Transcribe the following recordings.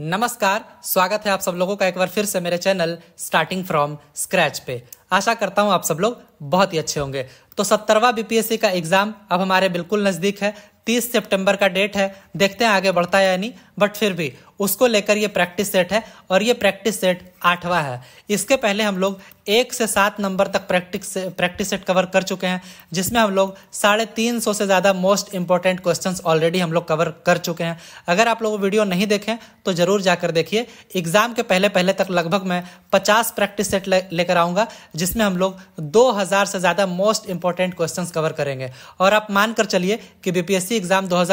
नमस्कार स्वागत है आप सब लोगों का एक बार फिर से मेरे चैनल स्टार्टिंग फ्रॉम स्क्रैच पे आशा करता हूं आप सब लोग बहुत ही अच्छे होंगे तो सत्तरवा बीपीएससी का एग्जाम अब हमारे बिल्कुल नजदीक है 30 सितंबर का डेट है देखते हैं आगे बढ़ता है यानी बट फिर भी उसको लेकर ये प्रैक्टिस सेट है और ये प्रैक्टिस सेट आठवां है इसके पहले हम लोग एक से सात नंबर तक प्रैक्टिस प्रैक्टिस सेट कवर कर चुके हैं जिसमें हम लोग साढ़े तीन सौ से ज़्यादा मोस्ट इंपॉर्टेंट क्वेश्चन ऑलरेडी हम लोग कवर कर चुके हैं अगर आप लोग वीडियो नहीं देखें तो ज़रूर जाकर देखिए एग्ज़ाम के पहले पहले तक लगभग मैं पचास प्रैक्टिस सेट लेकर आऊँगा जिसमें हम लोग दो हज़ार से ज़्यादा मोस्ट इंपॉर्टेंट क्वेश्चन कवर करेंगे और आप मानकर चलिए कि बीपीएससी एग्ज़ाम दो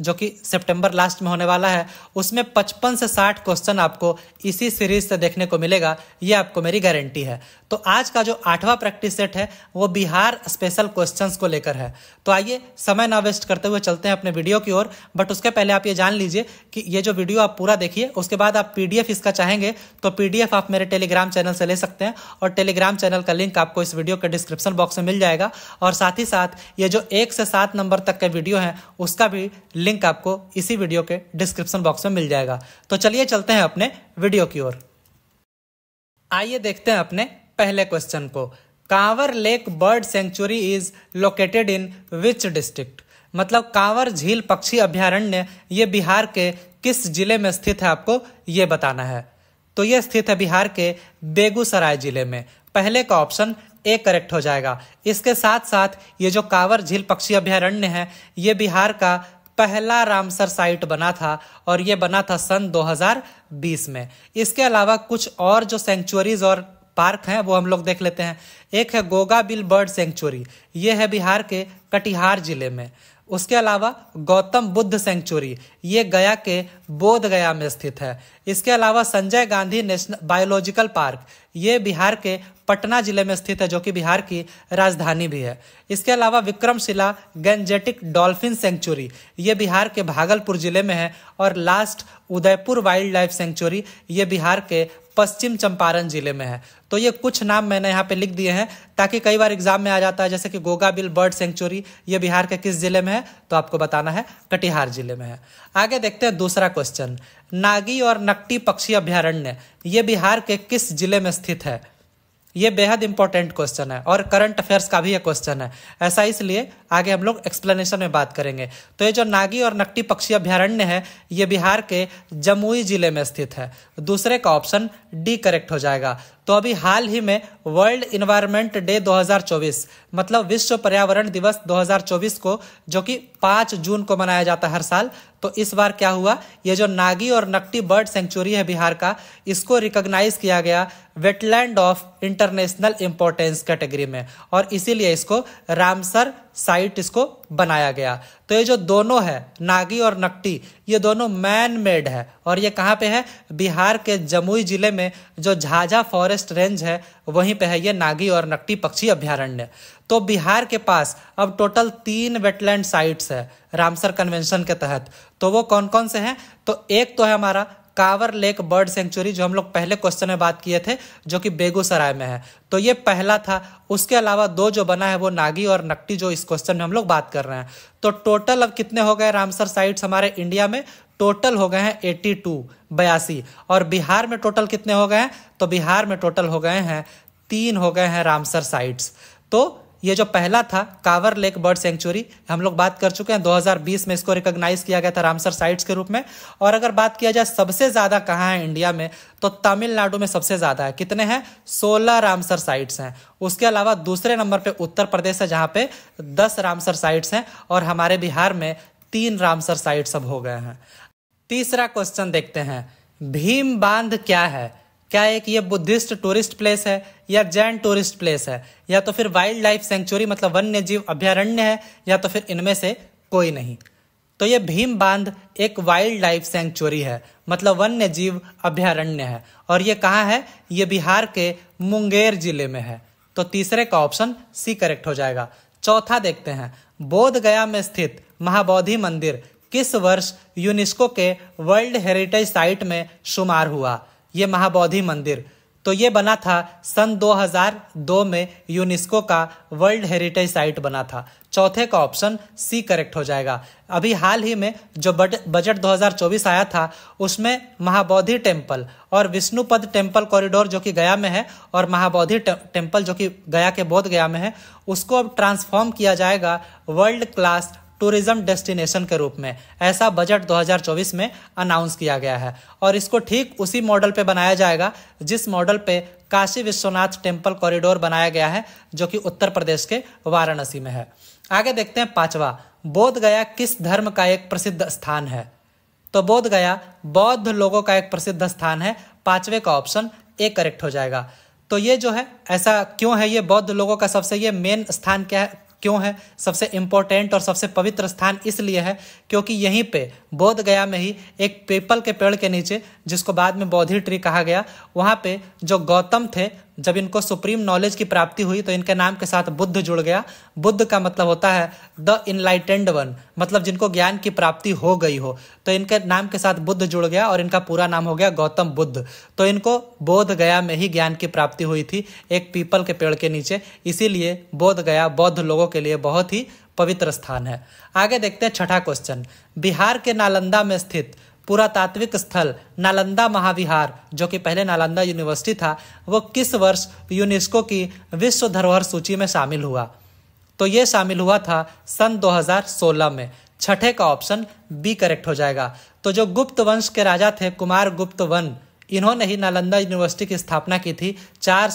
जो कि सितंबर लास्ट में होने वाला है उसमें 55 से 60 क्वेश्चन आपको इसी सीरीज से देखने को मिलेगा ये आपको मेरी गारंटी है तो आज का जो आठवां प्रैक्टिस सेट है वो बिहार स्पेशल क्वेश्चंस को लेकर है तो आइए समय ना वेस्ट करते हुए चलते हैं अपने वीडियो की ओर बट उसके पहले आप ये जान लीजिए कि ये जो वीडियो आप पूरा देखिए उसके बाद आप पी इसका चाहेंगे तो पी आप मेरे टेलीग्राम चैनल से ले सकते हैं और टेलीग्राम चैनल का लिंक आपको इस वीडियो के डिस्क्रिप्शन बॉक्स में मिल जाएगा और साथ ही साथ ये जो एक से सात नंबर तक के वीडियो हैं उसका भी लिंक आपको इसी वीडियो के डिस्क्रिप्शन बॉक्स में मिल जाएगा तो चलिए चलते हैं अपने वीडियो की ओर आइए देखते हैं अपने पहले क्वेश्चन को Kanwar lake bird sanctuary is located in which district मतलब कांवर झील पक्षी अभ्यारण्य ये बिहार के किस जिले में स्थित है आपको ये बताना है तो ये स्थित है बिहार के बेगूसराय जिले में पहले का ऑप्शन ए करेक्ट हो जाएगा इसके साथ साथ ये जो कांवर झील पक्षी अभ्यारण्य है ये बिहार का पहला रामसर साइट बना था और ये बना था सन 2020 में इसके अलावा कुछ और जो सेंचुरीज और पार्क हैं वो हम लोग देख लेते हैं एक है गोगा बिल बर्ड सेंचुरी ये है बिहार के कटिहार जिले में उसके अलावा गौतम बुद्ध सेंचुरी ये गया के बोध गया में स्थित है इसके अलावा Sanjay Gandhi national biological park ये बिहार के पटना जिले में स्थित है जो कि बिहार की राजधानी भी है इसके अलावा विक्रमशिला गेंजेटिक डॉल्फिन सेंचुरी ये बिहार के भागलपुर जिले में है और last Udaipur wildlife sanctuary ये बिहार के पश्चिम चंपारण जिले में है तो ये कुछ नाम मैंने यहाँ पे लिख दिए हैं ताकि कई बार एग्जाम में आ जाता है जैसे कि गोगा बिल बर्ड सेंचुरी ये बिहार के किस जिले में है तो आपको बताना है कटिहार जिले में है आगे देखते हैं दूसरा क्वेश्चन नागी और नकटी पक्षी अभ्यारण्य ये बिहार के किस जिले में स्थित है ये बेहद इंपॉर्टेंट क्वेश्चन है और करंट अफेयर्स का भी ये क्वेश्चन है ऐसा इसलिए आगे हम लोग एक्सप्लेनेशन में बात करेंगे तो ये जो नागी और नकटी पक्षी अभ्यारण्य है ये बिहार के जमुई जिले में स्थित है दूसरे का ऑप्शन डी करेक्ट हो जाएगा तो अभी हाल ही में वर्ल्ड इन्वायरमेंट डे 2024 मतलब विश्व पर्यावरण दिवस 2024 को जो कि 5 जून को मनाया जाता है हर साल तो इस बार क्या हुआ ये जो नागी और नकटी बर्ड सेंचुरी है बिहार का इसको रिकॉग्नाइज किया गया wetland of international importance category में और इसीलिए इसको रामसर साइट इसको बनाया गया तो ये जो दोनों है नागी और नकटी ये दोनों मैन मेड है और ये कहाँ पे है बिहार के जमुई जिले में जो झाझा फॉरेस्ट रेंज है वहीं पे है ये नागी और नकटी पक्षी अभ्यारण्य तो बिहार के पास अब टोटल तीन वेटलैंड साइट्स है रामसर कन्वेंशन के तहत तो वो कौन कौन से हैं तो एक तो है हमारा कावर लेक बर्ड सेंचुरी जो हम लोग पहले क्वेश्चन में बात किए थे जो कि बेगूसराय में है तो ये पहला था उसके अलावा दो जो बना है वो नागी और नकटी जो इस क्वेश्चन में हम लोग बात कर रहे हैं तो टोटल अब कितने हो गए रामसर साइट्स हमारे इंडिया में टोटल हो गए हैं एट्टी टू बयासी और बिहार में टोटल कितने हो गए हैं तो बिहार में टोटल हो गए हैं तीन हो गए हैं रामसर साइट्स तो ये जो पहला था कावर लेक बर्ड सेंचुरी हम लोग बात कर चुके हैं 2020 में इसको रिकॉग्नाइज किया गया था रामसर साइट्स के रूप में और अगर बात किया जाए सबसे ज़्यादा कहाँ है इंडिया में तो तमिलनाडु में सबसे ज़्यादा है कितने हैं सोलह रामसर साइट्स हैं उसके अलावा दूसरे नंबर पर उत्तर प्रदेश है जहाँ पे दस रामसर साइट्स हैं और हमारे बिहार में तीन रामसर साइट्स अब हो गए हैं तीसरा क्वेश्चन देखते हैं भीम बांध क्या है क्या एक ये बुद्धिस्ट टूरिस्ट प्लेस है या जैन टूरिस्ट प्लेस है या तो फिर वाइल्ड लाइफ सेंचुरी मतलब वन्य जीव अभ्यारण्य है या तो फिर इनमें से कोई नहीं तो ये भीम बांध एक वाइल्ड लाइफ सेंचुरी है मतलब वन्य जीव अभ्यारण्य है और ये कहाँ है ये बिहार के मुंगेर जिले में है तो तीसरे का ऑप्शन सी करेक्ट हो जाएगा चौथा देखते हैं बोध गया में स्थित महाबोधि मंदिर किस वर्ष यूनेस्को के वर्ल्ड हेरिटेज साइट में शुमार हुआ ये महाबोधि मंदिर तो ये बना था सन 2002 में यूनेस्को का वर्ल्ड हेरिटेज साइट बना था चौथे का ऑप्शन सी करेक्ट हो जाएगा अभी हाल ही में जो बजट 2024 आया था उसमें महाबोधि टेम्पल और विष्णुपद टेम्पल कॉरिडोर जो कि गया में है और महाबोधि टेम्पल जो कि गया के बोध गया में है उसको अब ट्रांसफॉर्म किया जाएगा वर्ल्ड क्लास टूरिज्म डेस्टिनेशन के रूप में ऐसा बजट 2024 में अनाउंस किया गया है और इसको ठीक उसी मॉडल पे बनाया जाएगा जिस मॉडल पे काशी विश्वनाथ टेम्पल कॉरिडोर बनाया गया है जो कि उत्तर प्रदेश के वाराणसी में है आगे देखते हैं पांचवा बोध गया किस धर्म का एक प्रसिद्ध स्थान है तो बोध गया बौद्ध लोगों का एक प्रसिद्ध स्थान है पांचवे का ऑप्शन ए करेक्ट हो जाएगा तो ये जो है ऐसा क्यों है ये बौद्ध लोगों का सबसे ये मेन स्थान क्या है क्यों है सबसे इम्पोर्टेंट और सबसे पवित्र स्थान इसलिए है क्योंकि यहीं पे बोध गया में ही एक पेपल के पेड़ के नीचे जिसको बाद में बौद्धि ट्री कहा गया वहाँ पे जो गौतम थे जब इनको सुप्रीम नॉलेज की प्राप्ति हुई तो इनके नाम के साथ बुद्ध जुड़ गया बुद्ध का मतलब होता है द इनलाइटेंड वन मतलब जिनको ज्ञान की प्राप्ति हो गई हो तो इनके नाम के साथ बुद्ध जुड़ गया और इनका पूरा नाम हो गया गौतम बुद्ध तो इनको बोध गया में ही ज्ञान की प्राप्ति हुई थी एक पीपल के पेड़ के नीचे इसीलिए बोध गया बौद्ध लोगों के लिए बहुत ही पवित्र स्थान है आगे देखते हैं छठा क्वेश्चन बिहार के नालंदा में स्थित पुरातात्विक स्थल नालंदा महाविहार जो कि पहले नालंदा यूनिवर्सिटी था वो किस वर्ष यूनेस्को की विश्व धरोहर सूची में शामिल हुआ तो ये शामिल हुआ था सन 2016 में छठे का ऑप्शन बी करेक्ट हो जाएगा तो जो गुप्त वंश के राजा थे कुमार गुप्त वन इन्होंने ही नालंदा यूनिवर्सिटी की स्थापना की थी चार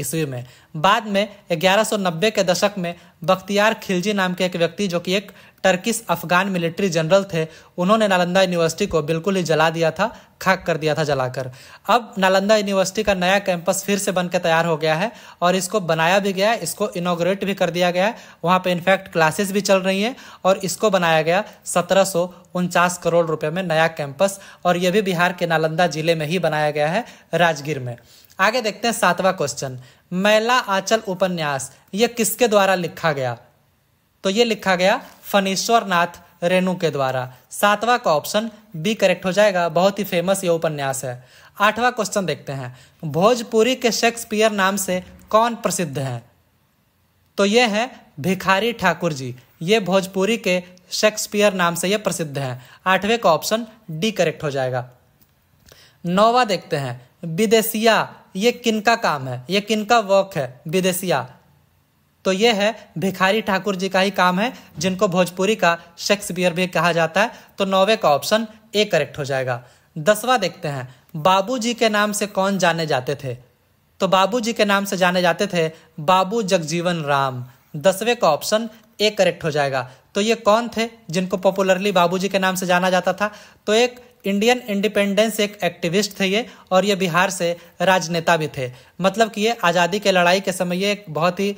ईस्वी में बाद में 1190 के दशक में बख्तियार खिलजी नाम के एक व्यक्ति जो कि एक टर्किश अफगान मिलिट्री जनरल थे उन्होंने नालंदा यूनिवर्सिटी को बिल्कुल ही जला दिया था खाक कर दिया था जलाकर अब नालंदा यूनिवर्सिटी का नया कैंपस फिर से बनकर तैयार हो गया है और इसको बनाया भी गया है इसको इनोग्रेट भी कर दिया गया है वहाँ पर इनफैक्ट क्लासेस भी चल रही हैं और इसको बनाया गया सत्रह उनचास करोड़ रुपये में नया कैंपस और यह भी बिहार के नालंदा जिले में ही बनाया गया है राजगीर में आगे देखते हैं सातवां क्वेश्चन मैला आंचल उपन्यास ये किसके द्वारा लिखा गया तो ये लिखा गया फनीश्वर नाथ रेणु के द्वारा सातवां का ऑप्शन बी करेक्ट हो जाएगा बहुत ही फेमस ये उपन्यास है आठवां क्वेश्चन देखते हैं भोजपुरी के शेक्सपियर नाम से कौन प्रसिद्ध है तो ये है भिखारी ठाकुर जी ये भोजपुरी के शेक्सपियर नाम से ये प्रसिद्ध है आठवें का ऑप्शन डी करेक्ट हो जाएगा नौवा देखते हैं विदेशिया ये किनका काम है ये किनका वर्क है विदेशिया तो ये है भिखारी ठाकुर जी का ही काम है जिनको भोजपुरी का शेक्सपियर भी कहा जाता है तो नौवे का ऑप्शन ए करेक्ट हो जाएगा दसवा देखते हैं बाबूजी के नाम से कौन जाने जाते थे तो बाबूजी के नाम से जाने जाते थे बाबू जगजीवन राम दसवें का ऑप्शन ए करेक्ट हो जाएगा तो ये कौन थे जिनको पॉपुलरली बाबूजी के नाम से जाना जाता था तो एक इंडियन इंडिपेंडेंस एक एक्टिविस्ट थे ये और ये बिहार से राजनेता भी थे मतलब कि ये आज़ादी के लड़ाई के समय ये बहुत ही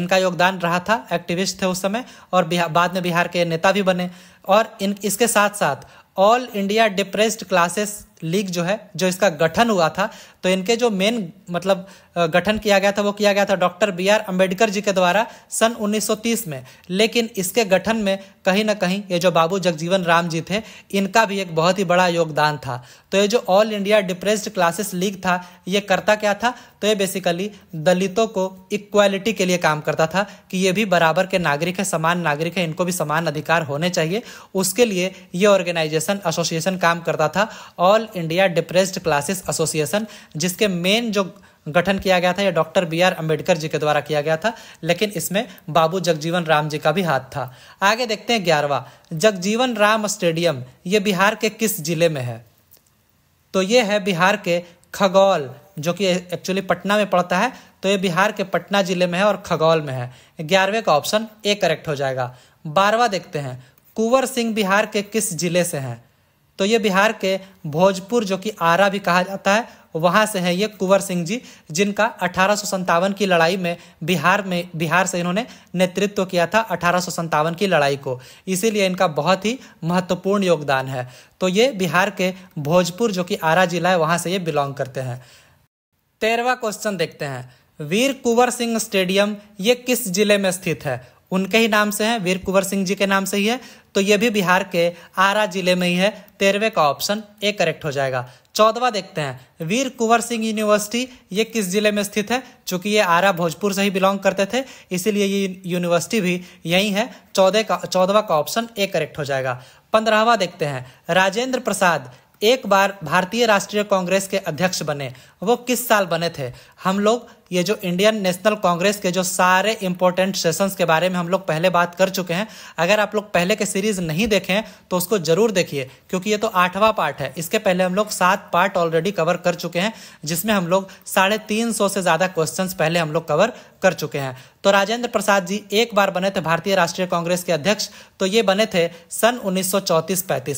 इनका योगदान रहा था एक्टिविस्ट थे उस समय और बाद में बिहार के नेता भी बने और इन इसके साथ साथ all India depressed classes league जो है जो इसका गठन हुआ था तो इनके जो मेन मतलब गठन किया गया था वो किया गया था doctor B R Ambedkar ji के द्वारा सन 1930 में लेकिन इसके गठन में कहीं ना कहीं ये जो बाबू जगजीवन राम जी थे इनका भी एक बहुत ही बड़ा योगदान था तो ये जो all India depressed classes league था ये करता क्या था तो ये बेसिकली दलितों को इक्वालिटी के लिए काम करता था कि ये भी बराबर के नागरिक है समान नागरिक है इनको भी समान अधिकार होने चाहिए उसके लिए ये ऑर्गेनाइजेशन एसोसिएशन काम करता था all India depressed classes association जिसके मेन जो गठन किया गया था यह doctor B R Ambedkar ji के द्वारा किया गया था लेकिन इसमें बाबू जगजीवन राम जी का भी हाथ था आगे देखते हैं ग्यारहवा जगजीवन राम स्टेडियम ये बिहार के किस जिले में है तो ये है बिहार के खगौल जो कि एक्चुअली पटना में पड़ता है तो ये बिहार के पटना जिले में है और खगौल में है ग्यारहवें का ऑप्शन ए करेक्ट हो जाएगा बारहवा देखते हैं कुंवर सिंह बिहार के किस जिले से हैं तो ये बिहार के भोजपुर जो कि आरा भी कहा जाता है वहाँ से हैं ये कुंवर सिंह जी जिनका अठारह की लड़ाई में बिहार में बिहार से इन्होंने नेतृत्व किया था अठारह की लड़ाई को इसीलिए इनका बहुत ही महत्वपूर्ण योगदान है तो ये बिहार के भोजपुर जो कि आरा जिला है वहाँ से ये बिलोंग करते हैं तेरहवा क्वेश्चन देखते हैं वीर कुंवर सिंह स्टेडियम ये किस जिले में स्थित है उनके ही नाम से है वीर कुंवर सिंह जी के नाम से ही है तो ये भी बिहार के आरा जिले में ही है तेरहवे का ऑप्शन ए करेक्ट हो जाएगा चौदवा देखते हैं वीर कुंवर सिंह यूनिवर्सिटी ये किस जिले में स्थित है चूंकि ये आरा भोजपुर से ही बिलोंग करते थे इसीलिए ये यूनिवर्सिटी भी यही है चौदह का चौदवा का ऑप्शन ए करेक्ट हो जाएगा पंद्रहवा देखते हैं राजेंद्र प्रसाद एक बार भारतीय राष्ट्रीय कांग्रेस के अध्यक्ष बने वो किस साल बने थे हम लोग ये जो इंडियन नेशनल कांग्रेस के जो सारे इंपॉर्टेंट सेशंस के बारे में हम लोग पहले बात कर चुके हैं अगर आप लोग पहले के सीरीज नहीं देखें तो उसको जरूर देखिए क्योंकि ये तो आठवां पार्ट है इसके पहले हम लोग सात पार्ट ऑलरेडी कवर कर चुके हैं जिसमें हम लोग साढ़े तीन सौ से ज़्यादा क्वेश्चन पहले हम लोग कवर कर चुके हैं तो राजेंद्र प्रसाद जी एक बार बने थे भारतीय राष्ट्रीय कांग्रेस के अध्यक्ष तो ये बने थे सन उन्नीस सौ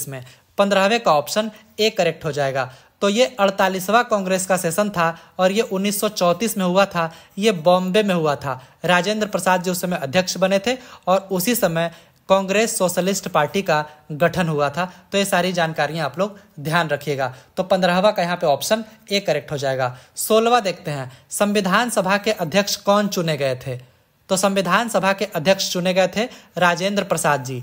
में पंद्रहवें का ऑप्शन ए करेक्ट हो जाएगा तो ये अड़तालीसवा कांग्रेस का सेशन था और ये 1934 में हुआ था ये बॉम्बे में हुआ था राजेंद्र प्रसाद जी उस समय अध्यक्ष बने थे और उसी समय कांग्रेस सोशलिस्ट पार्टी का गठन हुआ था तो ये सारी जानकारियां आप लोग ध्यान रखिएगा तो पंद्रहवा का यहाँ पे ऑप्शन ए करेक्ट हो जाएगा सोलहवा देखते हैं संविधान सभा के अध्यक्ष कौन चुने गए थे तो संविधान सभा के अध्यक्ष चुने गए थे राजेंद्र प्रसाद जी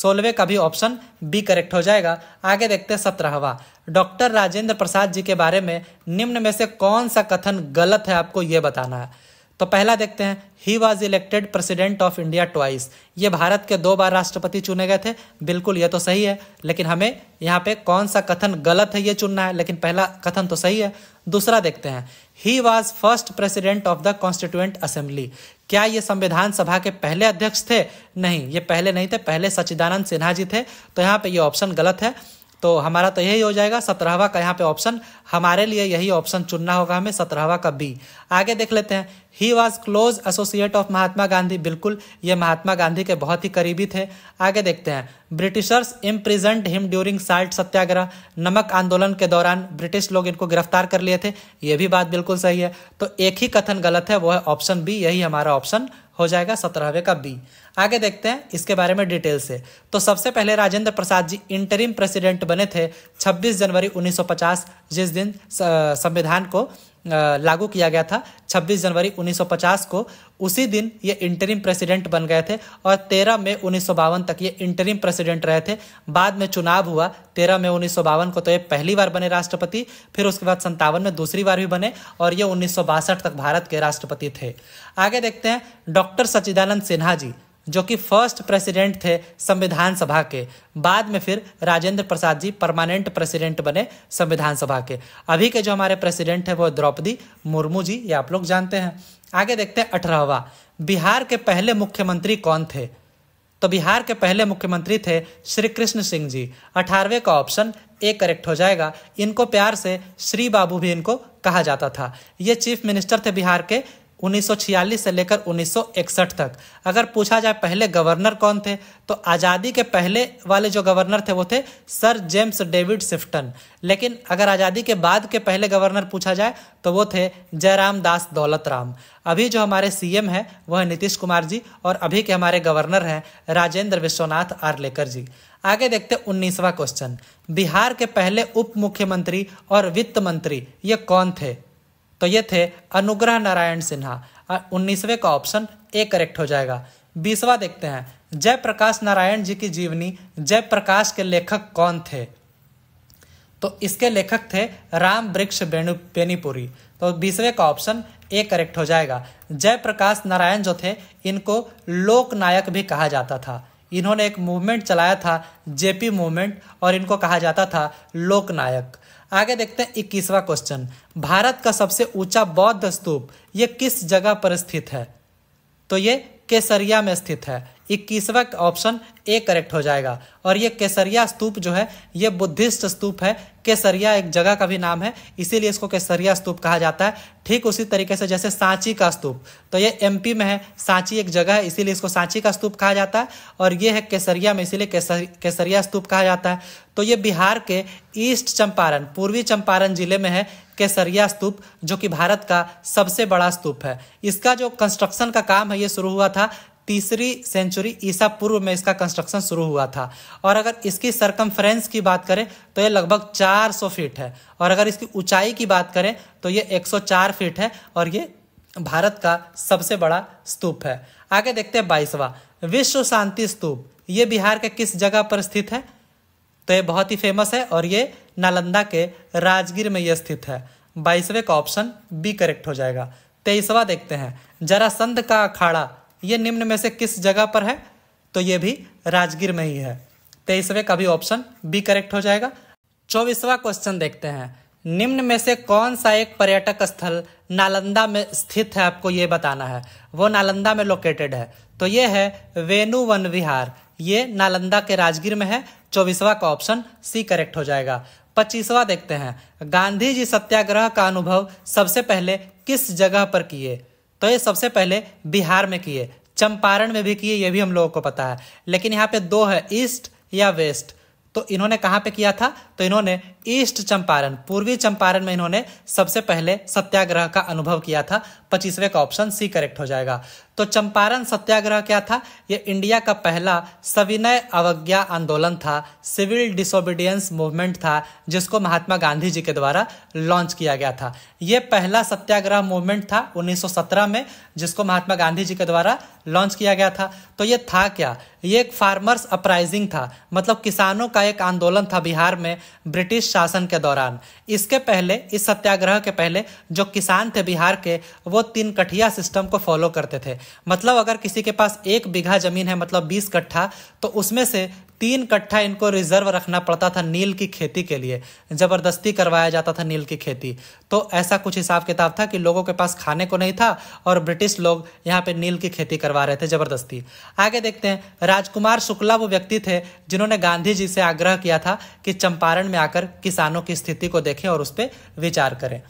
सोलहवें का भी ऑप्शन बी करेक्ट हो जाएगा आगे देखते हैं सत्रहवा डॉक्टर राजेंद्र प्रसाद जी के बारे में निम्न में से कौन सा कथन गलत है आपको ये बताना है तो पहला देखते हैं he was elected president of India twice ये भारत के दो बार राष्ट्रपति चुने गए थे बिल्कुल ये तो सही है लेकिन हमें यहाँ पे कौन सा कथन गलत है ये चुनना है लेकिन पहला कथन तो सही है दूसरा देखते हैं he was first president of the constituent assembly क्या ये संविधान सभा के पहले अध्यक्ष थे नहीं ये पहले नहीं थे पहले सच्चिदानंद सिन्हा जी थे तो यहाँ पे ये ऑप्शन गलत है तो हमारा तो यही हो जाएगा सत्रहवा का यहाँ पे ऑप्शन हमारे लिए यही ऑप्शन चुनना होगा हमें सत्रहवा का बी आगे देख लेते हैं he was close associate of Mahatma Gandhi बिल्कुल ये महात्मा गांधी के बहुत ही करीबी थे आगे देखते हैं britishers imprisoned him during salt satyagraha नमक आंदोलन के दौरान ब्रिटिश लोग इनको गिरफ्तार कर लिए थे ये भी बात बिल्कुल सही है तो एक ही कथन गलत है वो है ऑप्शन बी यही हमारा ऑप्शन हो जाएगा सत्रहवें का बी आगे देखते हैं इसके बारे में डिटेल से तो सबसे पहले राजेंद्र प्रसाद जी इंटरिम प्रेसिडेंट बने थे 26 जनवरी 1950 जिस दिन संविधान को लागू किया गया था 26 जनवरी 1950 को उसी दिन ये इंटरिम प्रेसिडेंट बन गए थे और 13 मई उन्नीस तक ये इंटरिम प्रेसिडेंट रहे थे बाद में चुनाव हुआ 13 मई उन्नीस को तो ये पहली बार बने राष्ट्रपति फिर उसके बाद संतावन में दूसरी बार भी बने और ये उन्नीस तक भारत के राष्ट्रपति थे आगे देखते हैं डॉक्टर सच्चिदानंद सिन्हा जी जो कि फर्स्ट प्रेसिडेंट थे संविधान सभा के बाद में फिर राजेंद्र प्रसाद जी परमानेंट प्रेसिडेंट बने संविधान सभा के अभी के जो हमारे प्रेसिडेंट है वो द्रौपदी मुर्मू जी ये आप लोग जानते हैं आगे देखते हैं अठारहवा बिहार के पहले मुख्यमंत्री कौन थे तो बिहार के पहले मुख्यमंत्री थे श्री कृष्ण सिंह जी अठारहवें का ऑप्शन ए करेक्ट हो जाएगा इनको प्यार से श्री बाबू भी इनको कहा जाता था ये चीफ मिनिस्टर थे बिहार के 1946 से लेकर 1961 तक अगर पूछा जाए पहले गवर्नर कौन थे तो आज़ादी के पहले वाले जो गवर्नर थे वो थे सर जेम्स डेविड सिफ्टन लेकिन अगर आज़ादी के बाद के पहले गवर्नर पूछा जाए तो वो थे जयराम दास दौलत राम अभी जो हमारे सीएम हैं वह नीतीश कुमार जी और अभी के हमारे गवर्नर हैं राजेंद्र विश्वनाथ आर्लेकर जी आगे देखते उन्नीसवा क्वेश्चन बिहार के पहले उप मुख्यमंत्री और वित्त मंत्री ये कौन थे तो ये थे अनुग्रह नारायण सिन्हा उन्नीसवे का ऑप्शन ए करेक्ट हो जाएगा बीसवा देखते हैं जयप्रकाश नारायण जी की जीवनी जयप्रकाश के लेखक कौन थे तो इसके लेखक थे राम वृक्ष बेणु बेनीपुरी तो बीसवे का ऑप्शन ए करेक्ट हो जाएगा जयप्रकाश नारायण जो थे इनको लोकनायक भी कहा जाता था इन्होंने एक मूवमेंट चलाया था जेपी मूवमेंट और इनको कहा जाता था लोकनायक आगे देखते हैं इक्कीसवा क्वेश्चन भारत का सबसे ऊंचा बौद्ध स्तूप ये किस जगह पर स्थित है तो ये केसरिया में स्थित है इक्कीसवा ऑप्शन ए करेक्ट हो जाएगा और ये केसरिया स्तूप जो है ये बुद्धिस्ट स्तूप है केसरिया एक जगह का भी नाम है इसीलिए इसको केसरिया स्तूप कहा जाता है ठीक उसी तरीके से जैसे सांची का स्तूप तो ये एमपी में है सांची एक जगह है इसीलिए इसको सांची का स्तूप कहा जाता है और ये है केसरिया में इसीलिए केसरिया स्तूप कहा जाता है तो ये बिहार के ईस्ट चंपारण पूर्वी चंपारण जिले में है केसरिया स्तूप जो कि भारत का सबसे बड़ा स्तूप है इसका जो कंस्ट्रक्शन का काम है ये शुरू हुआ था तीसरी सेंचुरी ईसा पूर्व में इसका कंस्ट्रक्शन शुरू हुआ था और अगर इसकी सरकमफ्रेंस की बात करें तो ये लगभग 400 फीट है और अगर इसकी ऊंचाई की बात करें तो ये 104 फीट है और ये भारत का सबसे बड़ा स्तूप है आगे देखते हैं बाईसवा विश्व शांति स्तूप ये बिहार के किस जगह पर स्थित है तो ये बहुत ही फेमस है और ये नालंदा के राजगीर में यह स्थित है बाईसवें का ऑप्शन बी करेक्ट हो जाएगा तेईसवा देखते हैं जरासंध का अखाड़ा ये निम्न में से किस जगह पर है तो ये भी राजगीर में ही है तेईसवें का भी ऑप्शन बी करेक्ट हो जाएगा चौबीसवा क्वेश्चन देखते हैं निम्न में से कौन सा एक पर्यटक स्थल नालंदा में स्थित है आपको ये बताना है वो नालंदा में लोकेटेड है तो ये है वेणु वन विहार ये नालंदा के राजगीर में है चौबीसवा का ऑप्शन सी करेक्ट हो जाएगा पच्चीसवा देखते हैं गांधी जी सत्याग्रह का अनुभव सबसे पहले किस जगह पर किए तो ये सबसे पहले बिहार में किए चंपारण में भी किए ये भी हम लोगों को पता है लेकिन यहाँ पे दो है ईस्ट या वेस्ट तो इन्होंने कहाँ पे किया था तो इन्होंने ईस्ट चंपारण पूर्वी चंपारण में इन्होंने सबसे पहले सत्याग्रह का अनुभव किया था पच्चीसवे का ऑप्शन सी करेक्ट हो जाएगा तो चंपारण सत्याग्रह क्या था यह इंडिया का पहला सविनय अवज्ञा आंदोलन था सिविल डिसोबीडियंस मूवमेंट था जिसको महात्मा गांधी जी के द्वारा लॉन्च किया गया था यह पहला सत्याग्रह मूवमेंट था 1917 में जिसको महात्मा गांधी जी के द्वारा लॉन्च किया गया था तो यह था क्या यह एक फार्मर्स अपराइजिंग था मतलब किसानों का एक आंदोलन था बिहार में ब्रिटिश शासन के दौरान इसके पहले इस सत्याग्रह के पहले जो किसान थे बिहार के वो तीन कठिया सिस्टम को फॉलो करते थे मतलब अगर किसी के पास एक बीघा जमीन है मतलब बीस कट्ठा तो उसमें से तीन कट्ठा इनको रिजर्व रखना पड़ता था नील की खेती के लिए ज़बरदस्ती करवाया जाता था नील की खेती तो ऐसा कुछ हिसाब किताब था कि लोगों के पास खाने को नहीं था और ब्रिटिश लोग यहाँ पे नील की खेती करवा रहे थे ज़बरदस्ती आगे देखते हैं राजकुमार शुक्ला वो व्यक्ति थे जिन्होंने गांधी जी से आग्रह किया था कि चंपारण में आकर किसानों की स्थिति को देखें और उस पर विचार करें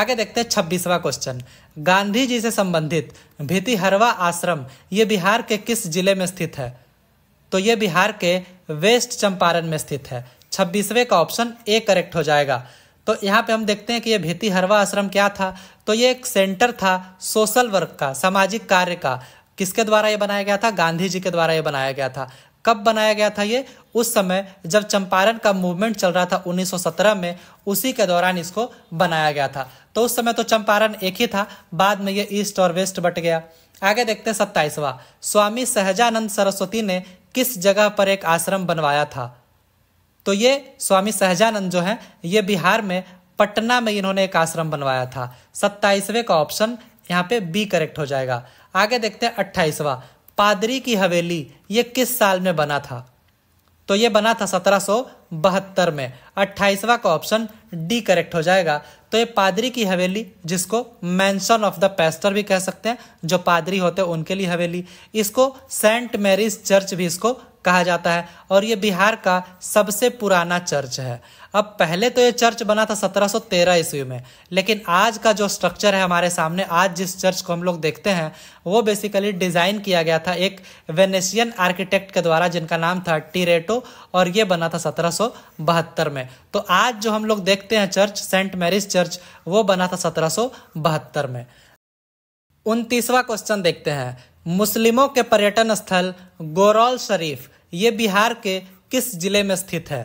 आगे देखते हैं छब्बीसवा क्वेश्चन गांधी जी से संबंधित भीतिहरवा आश्रम ये बिहार के किस जिले में स्थित है तो ये बिहार के वेस्ट चंपारण में स्थित है छब्बीसवें का ऑप्शन ए करेक्ट हो जाएगा तो यहाँ पे हम देखते हैं कि ये भीति हरवा आश्रम क्या था तो ये एक सेंटर था सोशल वर्क का सामाजिक कार्य का किसके द्वारा ये बनाया गया था गांधी जी के द्वारा ये बनाया गया था कब बनाया गया था ये उस समय जब चंपारण का मूवमेंट चल रहा था 1917 में उसी के दौरान इसको बनाया गया था तो उस समय तो चंपारण एक ही था बाद में ये ईस्ट और वेस्ट बट गया आगे देखते हैं सत्ताईसवा स्वामी सहजानंद सरस्वती ने किस जगह पर एक आश्रम बनवाया था तो ये स्वामी सहजानंद जो है ये बिहार में पटना में इन्होंने एक आश्रम बनवाया था सत्ताईसवें का ऑप्शन यहाँ पे बी करेक्ट हो जाएगा आगे देखते हैं अट्ठाईसवा पादरी की हवेली ये किस साल में बना था तो ये बना था सत्रह में अट्ठाईसवा का ऑप्शन डी करेक्ट हो जाएगा तो ये पादरी की हवेली जिसको मैंसन ऑफ द पेस्टर भी कह सकते हैं जो पादरी होते हैं उनके लिए हवेली इसको सेंट मैरीज चर्च भी इसको कहा जाता है और ये बिहार का सबसे पुराना चर्च है अब पहले तो ये चर्च बना था 1713 ईस्वी में लेकिन आज का जो स्ट्रक्चर है हमारे सामने आज जिस चर्च को हम लोग देखते हैं वो बेसिकली डिज़ाइन किया गया था एक वेनेशियन आर्किटेक्ट के द्वारा जिनका नाम था टीरेटो और ये बना था सत्रह में तो आज जो हम लोग देखते हैं चर्च सेंट मैरिज चर्च वो बना था सत्रह में उनतीसवा क्वेश्चन देखते हैं मुस्लिमों के पर्यटन स्थल गोरौल शरीफ ये बिहार के किस जिले में स्थित है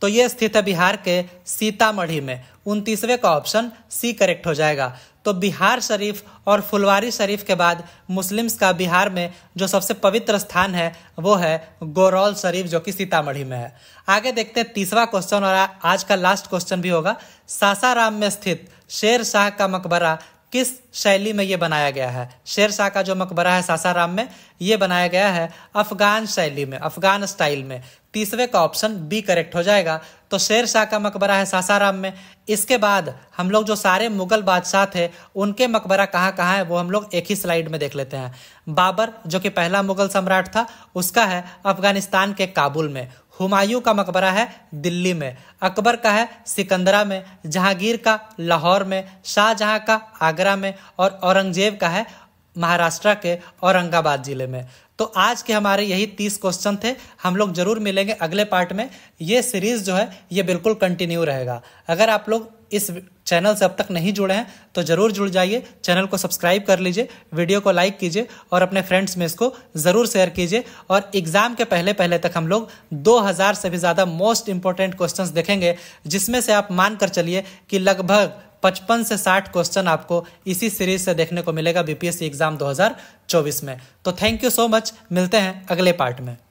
तो ये स्थित है बिहार के सीतामढ़ी में उनतीसवें का ऑप्शन सी करेक्ट हो जाएगा तो बिहार शरीफ और फुलवारी शरीफ के बाद मुस्लिम्स का बिहार में जो सबसे पवित्र स्थान है वो है गोरौल शरीफ जो कि सीतामढ़ी में है आगे देखते हैं तीसरा क्वेश्चन और आज का लास्ट क्वेश्चन भी होगा सासाराम में स्थित शेर शाह का मकबरा किस शैली में ये बनाया गया है शेर शाह का जो मकबरा है सासाराम में ये बनाया गया है अफगान शैली में अफगान स्टाइल में तीसरे का ऑप्शन बी करेक्ट हो जाएगा तो शेर शाह का मकबरा है सासाराम में इसके बाद हम लोग जो सारे मुगल बादशाह थे उनके मकबरा कहाँ कहाँ है वो हम लोग एक ही स्लाइड में देख लेते हैं बाबर जो कि पहला मुगल सम्राट था उसका है अफगानिस्तान के काबुल में हुमायूं का मकबरा है दिल्ली में अकबर का है सिकंदरा में जहांगीर का लाहौर में शाहजहां का आगरा में और औरंगजेब का है महाराष्ट्र के औरंगाबाद ज़िले में तो आज के हमारे यही तीस क्वेश्चन थे हम लोग जरूर मिलेंगे अगले पार्ट में ये सीरीज़ जो है ये बिल्कुल कंटिन्यू रहेगा अगर आप लोग इस चैनल से अब तक नहीं जुड़े हैं तो ज़रूर जुड़ जाइए चैनल को सब्सक्राइब कर लीजिए वीडियो को लाइक कीजिए और अपने फ्रेंड्स में इसको ज़रूर शेयर कीजिए और एग्ज़ाम के पहले पहले तक हम लोग 2000 से भी ज़्यादा मोस्ट इंपॉर्टेंट क्वेश्चंस देखेंगे जिसमें से आप मान कर चलिए कि लगभग पचपन से साठ क्वेश्चन आपको इसी सीरीज से देखने को मिलेगा बीपीएससी एग्जाम 2024 में तो थैंक यू सो मच मिलते हैं अगले पार्ट में